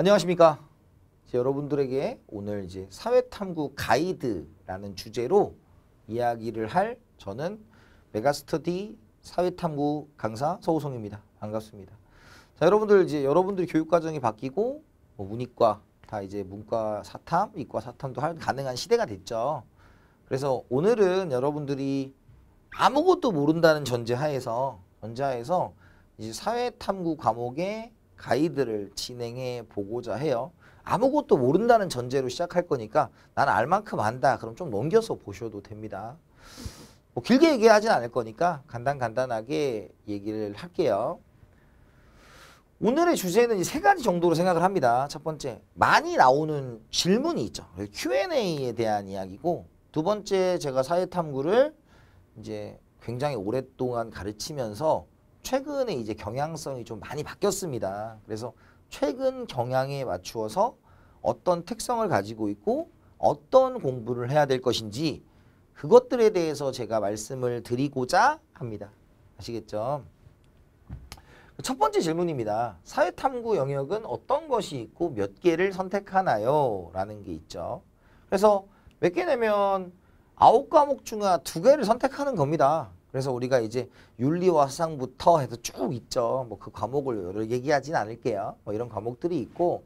안녕하십니까. 여러분들에게 오늘 이제 사회탐구 가이드라는 주제로 이야기를 할 저는 메가스터디 사회탐구 강사 서우성입니다. 반갑습니다. 자, 여러분들 이제 여러분들 교육과정이 바뀌고 뭐 문이과 다 이제 문과 사탐, 이과 사탐도 할, 가능한 시대가 됐죠. 그래서 오늘은 여러분들이 아무것도 모른다는 전제하에서 전제하에서 이제 사회탐구 과목의 가이드를 진행해 보고자 해요. 아무것도 모른다는 전제로 시작할 거니까 난 알만큼 안다. 그럼 좀 넘겨서 보셔도 됩니다. 뭐 길게 얘기하진 않을 거니까 간단간단하게 얘기를 할게요. 오늘의 주제는 이 세 가지 정도로 생각을 합니다. 첫 번째, 많이 나오는 질문이 있죠. Q&A에 대한 이야기고 두 번째, 제가 사회탐구를 이제 굉장히 오랫동안 가르치면서 최근에 이제 경향성이 좀 많이 바뀌었습니다. 그래서 최근 경향에 맞추어서 어떤 특성을 가지고 있고 어떤 공부를 해야 될 것인지 그것들에 대해서 제가 말씀을 드리고자 합니다. 아시겠죠? 첫 번째 질문입니다. 사회탐구 영역은 어떤 것이 있고 몇 개를 선택하나요? 라는 게 있죠. 그래서 몇 개냐면 아홉 과목 중에 두 개를 선택하는 겁니다. 그래서 우리가 이제 윤리와 사상부터 해서 쭉 있죠. 뭐 그 과목을 얘기하진 않을게요. 뭐 이런 과목들이 있고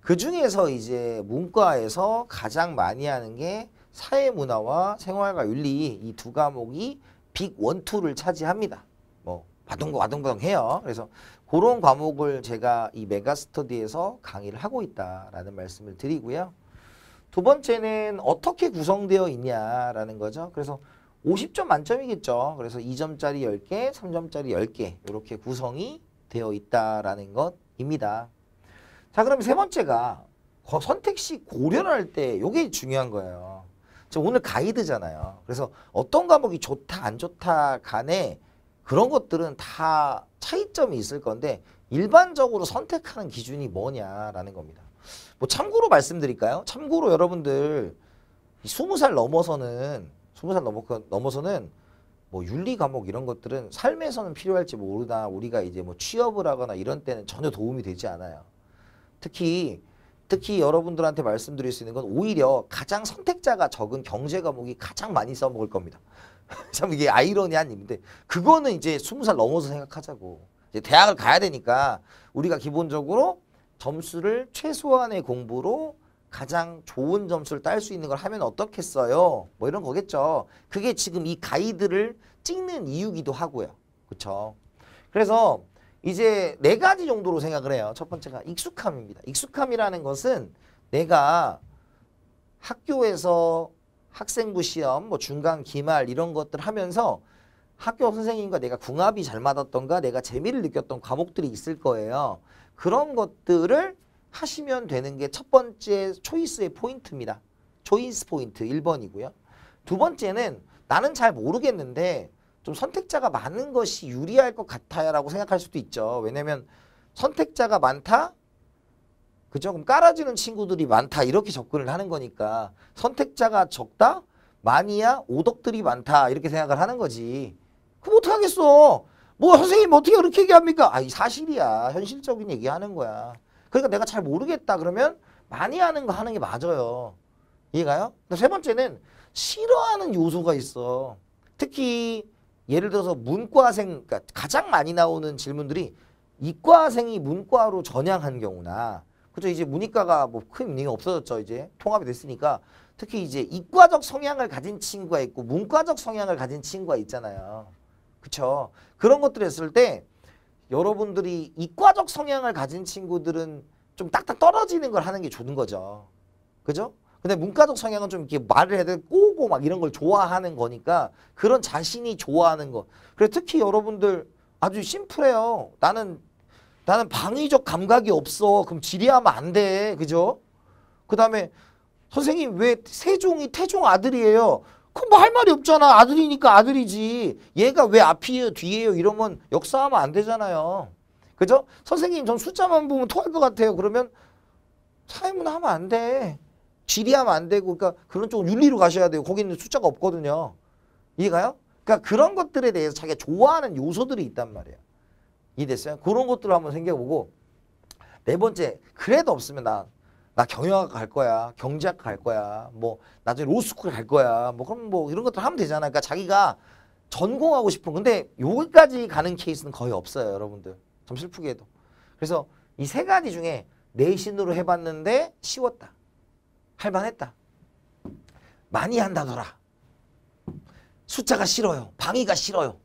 그 중에서 이제 문과에서 가장 많이 하는 게 사회문화와 생활과 윤리 이 두 과목이 빅 원투를 차지합니다. 뭐 바둥거 바둥바둥 해요. 그래서 그런 과목을 제가 이 메가스터디에서 강의를 하고 있다라는 말씀을 드리고요. 두 번째는 어떻게 구성되어 있냐라는 거죠. 그래서 50점 만점이겠죠. 그래서 2점짜리 10개, 3점짜리 10개 이렇게 구성이 되어 있다라는 것입니다. 자, 그럼 세 번째가 선택시 고려를 할때 이게 중요한 거예요. 오늘 가이드잖아요. 그래서 어떤 과목이 좋다 안 좋다 간에 그런 것들은 다 차이점이 있을 건데 일반적으로 선택하는 기준이 뭐냐라는 겁니다. 뭐 참고로 말씀드릴까요? 참고로 여러분들 20살 넘어서는 스무 살 넘어, 그 넘어서는 뭐 윤리 과목 이런 것들은 삶에서는 필요할지 모르나 우리가 이제 뭐 취업을 하거나 이런 때는 전혀 도움이 되지 않아요. 특히 특히 여러분들한테 말씀드릴 수 있는 건 오히려 가장 선택자가 적은 경제 과목이 가장 많이 써먹을 겁니다. 참 이게 아이러니한 일인데 그거는 이제 스무 살 넘어서 생각하자고. 이제 대학을 가야 되니까 우리가 기본적으로 점수를 최소한의 공부로 가장 좋은 점수를 딸 수 있는 걸 하면 어떻겠어요? 뭐 이런 거겠죠. 그게 지금 이 가이드를 찍는 이유기도 하고요. 그렇죠? 그래서 이제 네 가지 정도로 생각을 해요. 첫 번째가 익숙함입니다. 익숙함이라는 것은 내가 학교에서 학생부 시험, 뭐 중간, 기말 이런 것들 하면서 학교 선생님과 내가 궁합이 잘 맞았던가 내가 재미를 느꼈던 과목들이 있을 거예요. 그런 것들을 하시면 되는 게 첫 번째 초이스의 포인트입니다. 초이스 포인트 1번이고요. 두 번째는 나는 잘 모르겠는데 좀 선택자가 많은 것이 유리할 것 같아요라고 생각할 수도 있죠. 왜냐면 선택자가 많다? 그죠? 그럼 깔아주는 친구들이 많다 이렇게 접근을 하는 거니까 선택자가 적다? 많이야? 오덕들이 많다 이렇게 생각을 하는 거지. 그럼 어떡하겠어? 뭐 선생님 어떻게 그렇게 얘기합니까? 아이 사실이야. 현실적인 얘기하는 거야. 그러니까 내가 잘 모르겠다 그러면 많이 하는 거 하는 게 맞아요. 이해가요? 세 번째는 싫어하는 요소가 있어. 특히 예를 들어서 문과생 그러니까 가장 많이 나오는 질문들이 이과생이 문과로 전향한 경우나 그죠 이제 문이과가 뭐 큰 의미가 없어졌죠 이제 통합이 됐으니까 특히 이제 이과적 성향을 가진 친구가 있고 문과적 성향을 가진 친구가 있잖아요 그쵸 그런 것들 했을 때 여러분들이 이과적 성향을 가진 친구들은 좀 딱딱 떨어지는 걸 하는 게 좋은 거죠. 그죠? 근데 문과적 성향은 좀 이렇게 말을 해야 돼 꼬고 막 이런 걸 좋아하는 거니까 그런 자신이 좋아하는 거. 그래 특히 여러분들 아주 심플해요. 나는 나는 방위적 감각이 없어. 그럼 지리하면 안 돼. 그죠? 그다음에 선생님 왜 세종이 태종 아들이에요? 그럼 뭐 할 말이 없잖아. 아들이니까 아들이지. 얘가 왜 앞이에요 뒤에요 이러면 역사하면 안 되잖아요. 그죠? 선생님 전 숫자만 보면 토할 것 같아요. 그러면 사회문화 하면 안 돼. 지리하면 안 되고 그러니까 그런 쪽은 윤리로 가셔야 돼요. 거기는 숫자가 없거든요. 이해가요? 그러니까 그런 것들에 대해서 자기가 좋아하는 요소들이 있단 말이에요. 이해됐어요? 그런 것들을 한번 생각해보고 네 번째 그래도 없으면 나나 경영학 갈 거야, 경제학 갈 거야, 뭐 나중에 로스쿨 갈 거야, 뭐 그럼 뭐 이런 것들 하면 되잖아. 그러니까 자기가 전공하고 싶은 근데 여기까지 가는 케이스는 거의 없어요, 여러분들. 참 슬프게도. 그래서 이 세 가지 중에 내신으로 해봤는데 쉬웠다, 할만했다, 많이 한다더라. 숫자가 싫어요, 방위가 싫어요.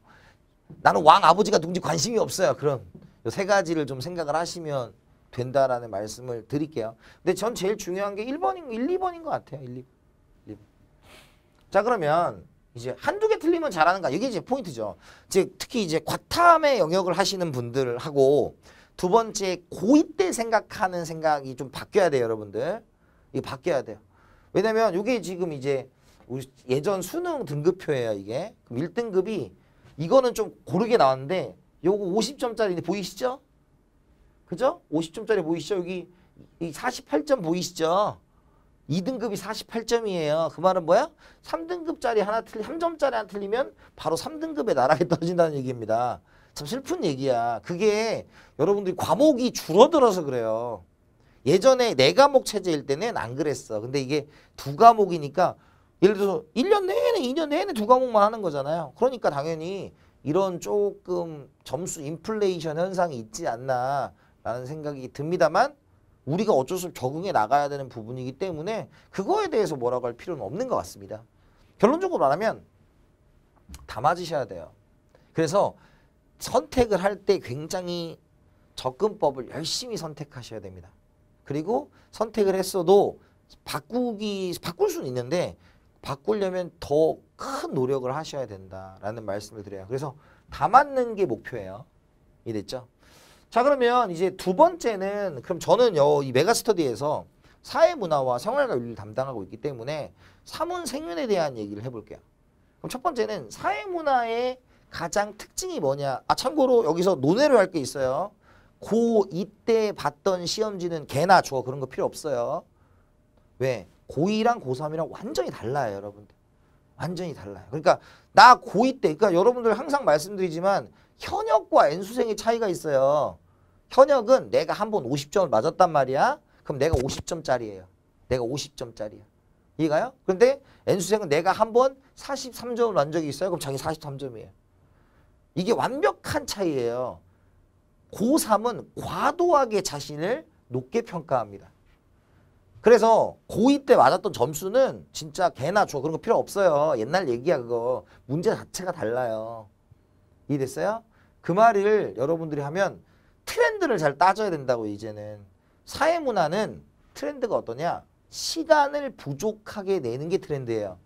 나는 왕 아버지가 누군지 관심이 없어요. 그런 세 가지를 좀 생각을 하시면 된다라는 말씀을 드릴게요. 근데 전 제일 중요한 게 1번인 1, 2번인 것 같아요. 1, 2, 1번. 자 그러면 이제 한두 개 틀리면 잘하는가 이게 이제 포인트죠. 즉 특히 이제 과탐의 영역을 하시는 분들하고 두 번째 고2 때 생각하는 생각이 좀 바뀌어야 돼요 여러분들. 이게 바뀌어야 돼요. 왜냐면 이게 지금 이제 예전 수능 등급표예요 이게. 그럼 1등급이 이거는 좀 고르게 나왔는데 요거 5 0점짜리 보이시죠? 그죠? 50점짜리 보이시죠? 여기 이 48점 보이시죠? 2등급이 48점이에요. 그 말은 뭐야? 3등급짜리 하나 틀리, 3점짜리 하나 틀리면 바로 3등급의 나락에 떨어진다는 얘기입니다. 참 슬픈 얘기야. 그게 여러분들이 과목이 줄어들어서 그래요. 예전에 네 과목 체제일 때는 안 그랬어. 근데 이게 두 과목이니까 예를 들어서 1년 내내, 2년 내내 두 과목만 하는 거잖아요. 그러니까 당연히 이런 조금 점수 인플레이션 현상이 있지 않나 라는 생각이 듭니다만 우리가 어쩔 수 없이 적응해 나가야 되는 부분이기 때문에 그거에 대해서 뭐라고 할 필요는 없는 것 같습니다. 결론적으로 말하면 다 맞으셔야 돼요. 그래서 선택을 할 때 굉장히 접근법을 열심히 선택하셔야 됩니다. 그리고 선택을 했어도 바꾸기 바꿀 수는 있는데 바꾸려면 더 큰 노력을 하셔야 된다라는 말씀을 드려요. 그래서 다 맞는 게 목표예요. 이해됐죠? 자 그러면 이제 두 번째는 그럼 저는 요이 메가스터디에서 사회문화와 생활과 윤리를 담당하고 있기 때문에 사문 생윤에 대한 얘기를 해볼게요. 그럼 첫 번째는 사회문화의 가장 특징이 뭐냐. 아 참고로 여기서 논외로 할 게 있어요. 고2 때 봤던 시험지는 개나 줘 그런 거 필요 없어요. 왜? 고2랑 고3이랑 완전히 달라요 여러분들. 완전히 달라요. 그러니까 나 고2 때 그러니까 여러분들 항상 말씀드리지만 현역과 N수생의 차이가 있어요. 현역은 내가 한 번 50점을 맞았단 말이야. 그럼 내가 50점짜리예요. 내가 50점짜리야. 이해가요? 근데 N수생은 내가 한 번 43점을 만 적이 있어요. 그럼 자기 43점이에요. 이게 완벽한 차이예요. 고3은 과도하게 자신을 높게 평가합니다. 그래서 고2 때 맞았던 점수는 진짜 개나 줘 그런 거 필요 없어요. 옛날 얘기야 그거. 문제 자체가 달라요. 이해됐어요? 그 말을 여러분들이 하면 트렌드를 잘 따져야 된다고 이제는 사회 문화는 트렌드가 어떠냐 시간을 부족하게 내는 게 트렌드예요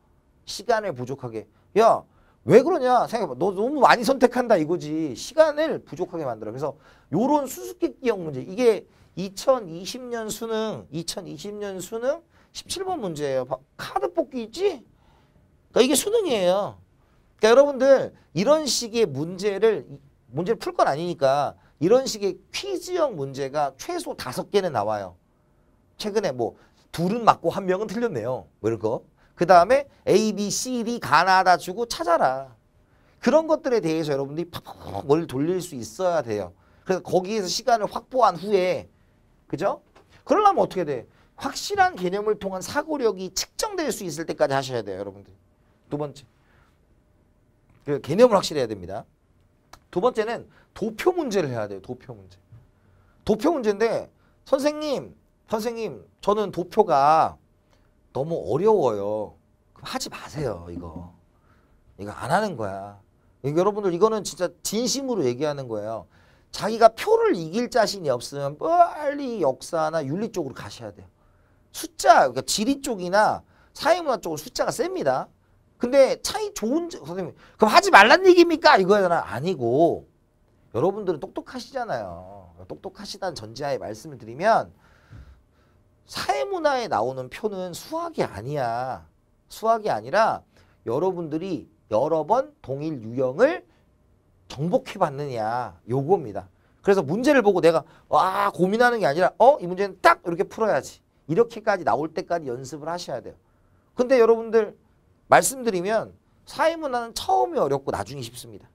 시간을 부족하게 야 왜 그러냐 생각해봐 너 너무 많이 선택한다 이거지 시간을 부족하게 만들어 그래서 요런 수수께끼형 문제 이게 2020년 수능 2020년 수능 17번 문제예요 카드 뽑기 있지 그러니까 이게 수능이에요 그러니까 여러분들 이런 식의 문제를 문제를 풀 건 아니니까 이런 식의 퀴즈형 문제가 최소 다섯 개는 나와요. 최근에 뭐 둘은 맞고 한 명은 틀렸네요. 뭐 이런 거. 그 다음에 A, B, C, D 가나다 주고 찾아라. 그런 것들에 대해서 여러분들이 팍팍팍 머리를 돌릴 수 있어야 돼요. 그래서 거기에서 시간을 확보한 후에 그죠? 그러려면 어떻게 돼? 확실한 개념을 통한 사고력이 측정될 수 있을 때까지 하셔야 돼요. 여러분들. 두 번째. 그 개념을 확실해야 됩니다. 두 번째는 도표 문제를 해야 돼요. 도표 문제. 도표 문제인데 선생님, 선생님 저는 도표가 너무 어려워요. 그럼 하지 마세요. 이거. 이거 안 하는 거야. 여러분들 이거는 진짜 진심으로 얘기하는 거예요. 자기가 표를 이길 자신이 없으면 빨리 역사나 윤리 쪽으로 가셔야 돼요. 숫자, 그러니까 지리 쪽이나 사회문화 쪽은 숫자가 셉니다. 근데 차이 좋은 선생님 그럼 하지 말란 얘기입니까? 이거는 아니고 여러분들은 똑똑하시잖아요. 똑똑하시다는 전제하에 말씀을 드리면 사회문화에 나오는 표는 수학이 아니야. 수학이 아니라 여러분들이 여러 번 동일 유형을 정복해 봤느냐 요겁니다. 그래서 문제를 보고 내가 와 아, 고민하는 게 아니라 어이 문제는 딱 이렇게 풀어야지 이렇게까지 나올 때까지 연습을 하셔야 돼요. 근데 여러분들 말씀드리면 사회문화는 처음이 어렵고 나중이 쉽습니다.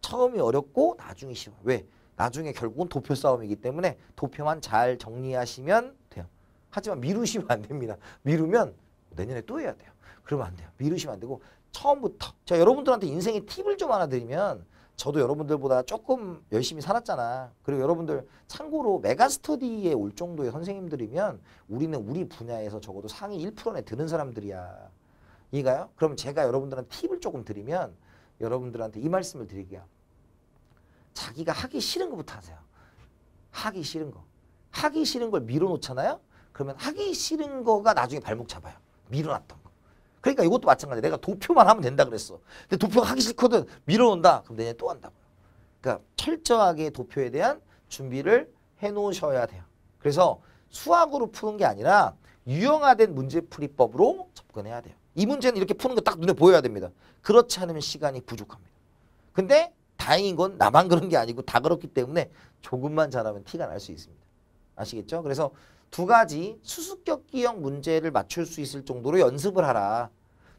처음이 어렵고 나중에 쉬워. 왜? 나중에 결국은 도표 싸움이기 때문에 도표만 잘 정리하시면 돼요. 하지만 미루시면 안 됩니다. 미루면 내년에 또 해야 돼요. 그러면 안 돼요. 미루시면 안 되고 처음부터 제가 여러분들한테 인생의 팁을 좀 하나 드리면 저도 여러분들보다 조금 열심히 살았잖아. 그리고 여러분들 참고로 메가스터디에 올 정도의 선생님들이면 우리는 우리 분야에서 적어도 상위 1%에 드는 사람들이야. 이가요? 그럼 제가 여러분들한테 팁을 조금 드리면 여러분들한테 이 말씀을 드릴게요. 자기가 하기 싫은 것부터 하세요. 하기 싫은 거. 하기 싫은 걸 밀어놓잖아요. 그러면 하기 싫은 거가 나중에 발목 잡아요. 밀어놨던 거. 그러니까 이것도 마찬가지야. 내가 도표만 하면 된다 그랬어. 근데 도표가 하기 싫거든. 밀어놓는다. 그럼 내년에 또 한다고요. 그러니까 철저하게 도표에 대한 준비를 해놓으셔야 돼요. 그래서 수학으로 푸는 게 아니라 유형화된 문제풀이법으로 접근해야 돼요. 이 문제는 이렇게 푸는 거 딱 눈에 보여야 됩니다. 그렇지 않으면 시간이 부족합니다. 근데 다행인 건 나만 그런 게 아니고 다 그렇기 때문에 조금만 잘하면 티가 날 수 있습니다. 아시겠죠? 그래서 두 가지 수수께끼형 문제를 맞출 수 있을 정도로 연습을 하라.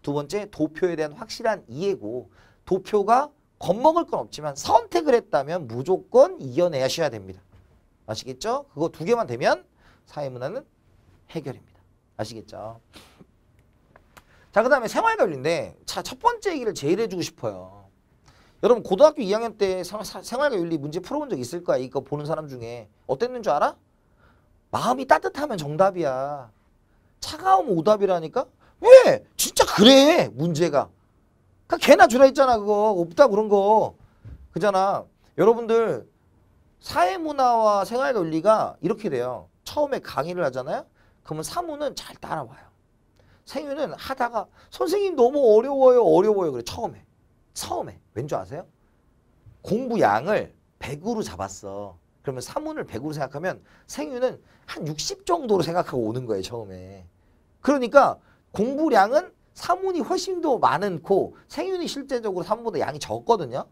두 번째 도표에 대한 확실한 이해고 도표가 겁먹을 건 없지만 선택을 했다면 무조건 이겨내셔야 됩니다. 아시겠죠? 그거 두 개만 되면 사회문화는 해결입니다. 아시겠죠? 자, 그 다음에 생활관리인데 자, 첫 번째 얘기를 제일 해주고 싶어요. 여러분 고등학교 2학년 때 생활과 윤리 문제 풀어본 적 있을 거야. 이거 보는 사람 중에. 어땠는 줄 알아? 마음이 따뜻하면 정답이야. 차가우면 오답이라니까? 왜? 진짜 그래. 문제가. 그니까 개나 주라 했잖아. 그거. 없다 그런 거. 그잖아. 여러분들 사회문화와 생활 논리가 이렇게 돼요. 처음에 강의를 하잖아요. 그러면 사문은잘 따라와요. 생윤은 하다가 선생님 너무 어려워요 어려워요 그래 처음에 처음에 왠 줄 아세요? 공부 양을 100으로 잡았어. 그러면 3문을 100으로 생각하면 생윤은한 60 정도로 생각하고 오는 거예요 처음에. 그러니까 공부량은 3문이 훨씬 더 많고 생윤이 실제적으로 3문보다 양이 적거든요.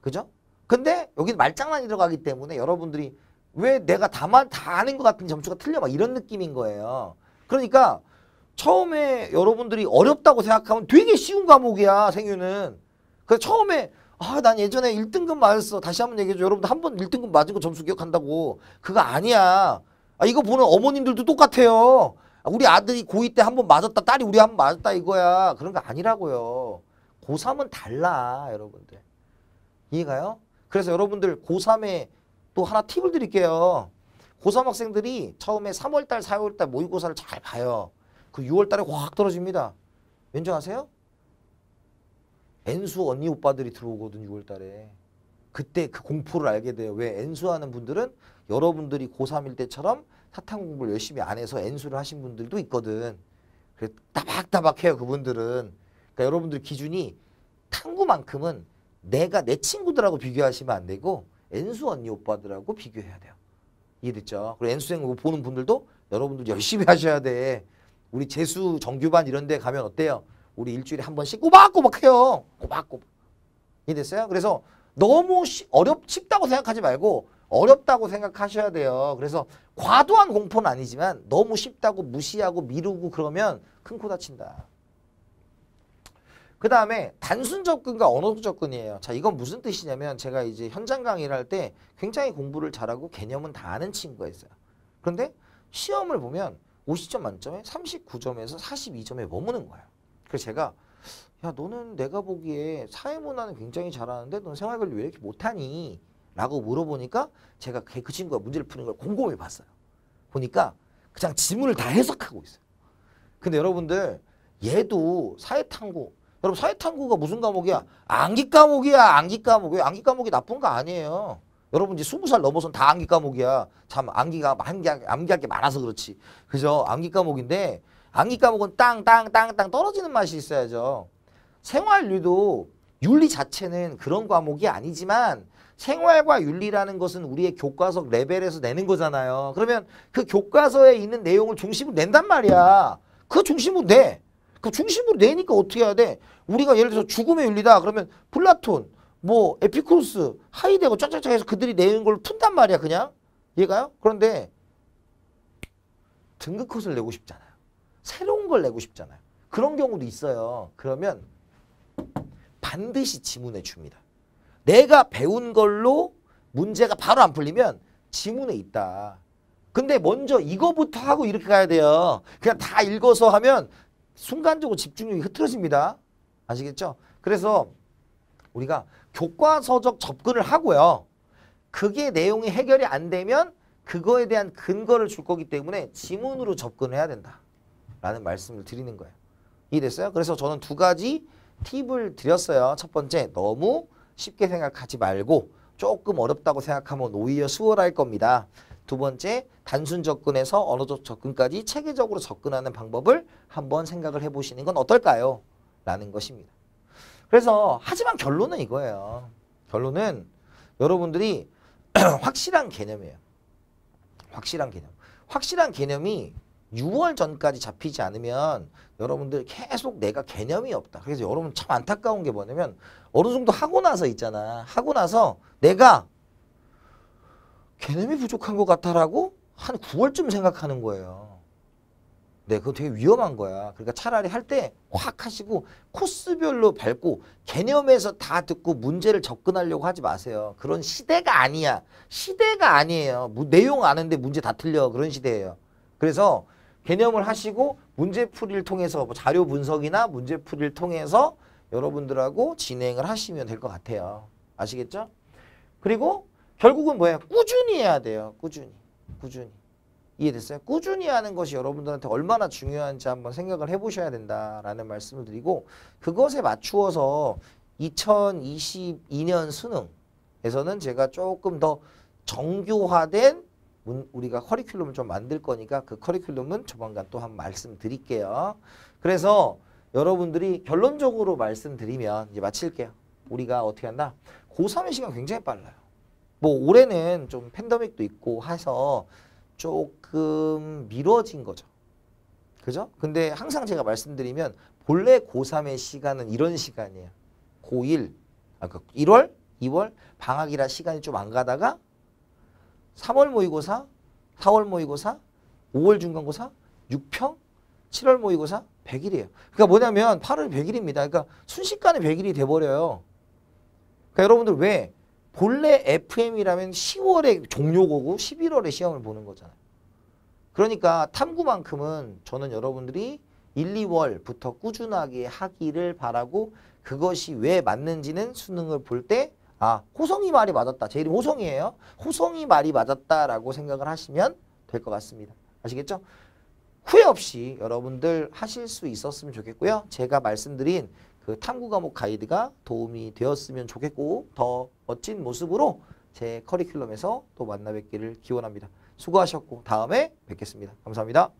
그죠? 근데 여기 는 말장난이 들어가기 때문에 여러분들이 왜 내가 다만 다 아는 것 같은 점수가 틀려 막 이런 느낌인 거예요. 그러니까 처음에 여러분들이 어렵다고 생각하면 되게 쉬운 과목이야 생유는 그래서 처음에 아난 예전에 1등급 맞았어 다시 한번 얘기해줘 여러분들 한 번 1등급 맞은 거 점수 기억한다고 그거 아니야 아 이거 보는 어머님들도 똑같아요 아, 우리 아들이 고2 때 한 번 맞았다 딸이 우리 한 번 맞았다 이거야 그런 거 아니라고요 고3은 달라 여러분들 이해가요? 그래서 여러분들 고3에 또 하나 팁을 드릴게요 고3 학생들이 처음에 3월달 4월달 모의고사를 잘 봐요 그 6월 달에 확 떨어집니다. 왠지 아세요? 엔수 언니 오빠들이 들어오거든 6월 달에. 그때 그 공포를 알게 돼요. 왜 엔수하는 분들은 여러분들이 고3일 때처럼 사탕 공부를 열심히 안 해서 엔수를 하신 분들도 있거든. 그래서 따박따박해요 그분들은. 그러니까 여러분들 기준이 탐구만큼은 내가 내 친구들하고 비교하시면 안 되고 엔수 언니 오빠들하고 비교해야 돼요. 이해됐죠? 그리고 엔수생 보는 분들도 여러분들 열심히 하셔야 돼. 우리 재수 정규반 이런 데 가면 어때요? 우리 일주일에 한 번씩 꼬박꼬박 해요. 꼬박꼬박. 이해됐어요? 그래서 너무 어렵, 쉽다고 생각하지 말고 어렵다고 생각하셔야 돼요. 그래서 과도한 공포는 아니지만 너무 쉽다고 무시하고 미루고 그러면 큰 코 다친다. 그 다음에 단순 접근과 언어적 접근이에요. 자, 이건 무슨 뜻이냐면 제가 이제 현장 강의를 할 때 굉장히 공부를 잘하고 개념은 다 아는 친구가 있어요. 그런데 시험을 보면 50점 만점에 39점에서 42점에 머무는 거예요. 그래서 제가 야 너는 내가 보기에 사회문화는 굉장히 잘하는데 넌 생활관리 왜 이렇게 못하니? 라고 물어보니까 제가 그, 그 친구가 문제를 푸는 걸 곰곰이 봤어요. 보니까 그냥 지문을 다 해석하고 있어요. 근데 여러분들 얘도 사회탐구 여러분 사회탐구가 무슨 과목이야? 암기 과목이야 암기 과목이 암기 과목이 나쁜 거 아니에요. 여러분 이제 스무 살 넘어선 다 암기 과목이야. 참 암기가 암기, 암기할 게 많아서 그렇지. 그죠? 암기 과목인데 암기 과목은 땅 땅 땅 땅 떨어지는 맛이 있어야죠. 생활류도 윤리 자체는 그런 과목이 아니지만 생활과 윤리라는 것은 우리의 교과서 레벨에서 내는 거잖아요. 그러면 그 교과서에 있는 내용을 중심으로 낸단 말이야. 그 중심으로 내. 그 중심으로 내니까 어떻게 해야 돼? 우리가 예를 들어서 죽음의 윤리다. 그러면 플라톤, 뭐 에피쿠로스, 하이데거 쫙쫙쫙 해서 그들이 내는 걸 푼단 말이야 그냥 얘가요. 그런데 등급컷을 내고 싶잖아요. 새로운 걸 내고 싶잖아요. 그런 경우도 있어요. 그러면 반드시 지문에 줍니다. 내가 배운 걸로 문제가 바로 안 풀리면 지문에 있다. 근데 먼저 이거부터 하고 이렇게 가야 돼요. 그냥 다 읽어서 하면 순간적으로 집중력이 흐트러집니다. 아시겠죠? 그래서 우리가 교과서적 접근을 하고요. 그게 내용이 해결이 안 되면 그거에 대한 근거를 줄 거기 때문에 지문으로 접근해야 된다. 라는 말씀을 드리는 거예요. 이해됐어요? 그래서 저는 두 가지 팁을 드렸어요. 첫 번째, 너무 쉽게 생각하지 말고 조금 어렵다고 생각하면 오히려 수월할 겁니다. 두 번째, 단순 접근에서 언어적 접근까지 체계적으로 접근하는 방법을 한번 생각을 해보시는 건 어떨까요? 라는 것입니다. 그래서 하지만 결론은 이거예요. 결론은 여러분들이 확실한 개념이에요. 확실한 개념. 확실한 개념이 6월 전까지 잡히지 않으면 여러분들 계속 내가 개념이 없다. 그래서 여러분 참 안타까운 게 뭐냐면 어느 정도 하고 나서 있잖아. 하고 나서 내가 개념이 부족한 것 같아라고 한 9월쯤 생각하는 거예요. 네, 그거 되게 위험한 거야. 그러니까 차라리 할 때 확 하시고 코스별로 밟고 개념에서 다 듣고 문제를 접근하려고 하지 마세요. 그런 시대가 아니야. 시대가 아니에요. 뭐, 내용 아는데 문제 다 틀려. 그런 시대예요. 그래서 개념을 하시고 문제풀이를 통해서 뭐 자료 분석이나 문제풀이를 통해서 여러분들하고 진행을 하시면 될 것 같아요. 아시겠죠? 그리고 결국은 뭐예요? 꾸준히 해야 돼요. 꾸준히. 꾸준히. 이해됐어요? 꾸준히 하는 것이 여러분들한테 얼마나 중요한지 한번 생각을 해보셔야 된다라는 말씀을 드리고 그것에 맞추어서 2022년 수능에서는 제가 조금 더 정교화된 우리가 커리큘럼을 좀 만들 거니까 그 커리큘럼은 조만간 또한 말씀 드릴게요. 그래서 여러분들이 결론적으로 말씀드리면 이제 마칠게요. 우리가 어떻게 한다? 고3의 시간 굉장히 빨라요. 뭐 올해는 좀 팬데믹도 있고 해서 조금 미뤄진 거죠. 그죠? 근데 항상 제가 말씀드리면 본래 고3의 시간은 이런 시간이에요. 고1, 아, 그 1월, 2월 방학이라 시간이 좀 안 가다가 3월 모의고사, 4월 모의고사, 5월 중간고사, 6평, 7월 모의고사 100일이에요. 그러니까 뭐냐면 8월 100일입니다. 그러니까 순식간에 100일이 돼버려요. 그러니까 여러분들 왜 본래 FM이라면 10월에 종료고고 11월에 그 시험을 보는 거잖아요. 그러니까 탐구만큼은 저는 여러분들이 1, 2월부터 꾸준하게 하기를 바라고 그것이 왜 맞는지는 수능을 볼 때 아, 호성이 말이 맞았다. 제 이름 호성이에요. 호성이 말이 맞았다라고 생각을 하시면 될 것 같습니다. 아시겠죠? 후회 없이 여러분들 하실 수 있었으면 좋겠고요. 제가 말씀드린 그 탐구 과목 가이드가 도움이 되었으면 좋겠고 더 멋진 모습으로 제 커리큘럼에서 또 만나 뵙기를 기원합니다. 수고하셨고 다음에 뵙겠습니다. 감사합니다.